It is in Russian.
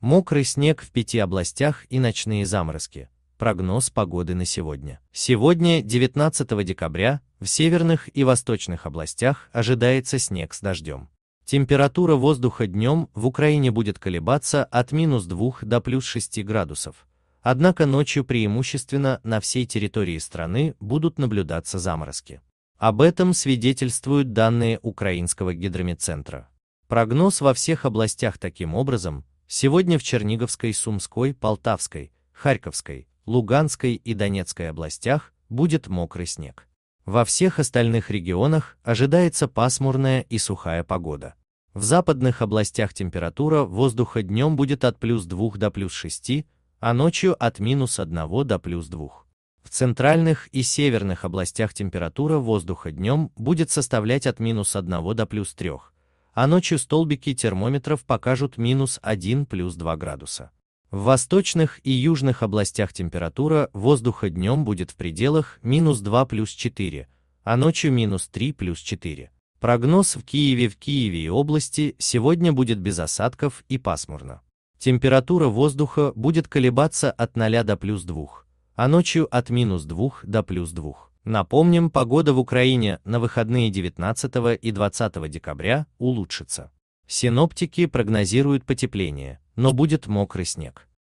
Мокрый снег в пяти областях и ночные заморозки. Прогноз погоды на сегодня. Сегодня, 19 декабря, в северных и восточных областях ожидается снег с дождем. Температура воздуха днем в Украине будет колебаться от минус 2 до плюс 6 градусов. Однако ночью преимущественно на всей территории страны будут наблюдаться заморозки. Об этом свидетельствуют данные Украинского гидромедцентра. Прогноз во всех областях таким образом, Сегодня в Черниговской, Сумской, Полтавской, Харьковской, Луганской и Донецкой областях будет мокрый снег. Во всех остальных регионах ожидается пасмурная и сухая погода. В западных областях температура воздуха днем будет от плюс 2 до плюс 6, а ночью от минус 1 до плюс 2. В центральных и северных областях температура воздуха днем будет составлять от минус 1 до плюс 3, а ночью столбики термометров покажут минус 1 плюс 2 градуса. В восточных и южных областях температура воздуха днем будет в пределах минус 2 плюс 4, а ночью минус 3 плюс 4. Прогноз в Киеве в Киеве и области сегодня будет без осадков и пасмурно. Температура воздуха будет колебаться от 0 до плюс 2, а ночью от минус 2 до плюс 2. Напомним, погода в Украине на выходные 19 и 20 декабря улучшится. Синоптики прогнозируют потепление, но будет мокрый снег.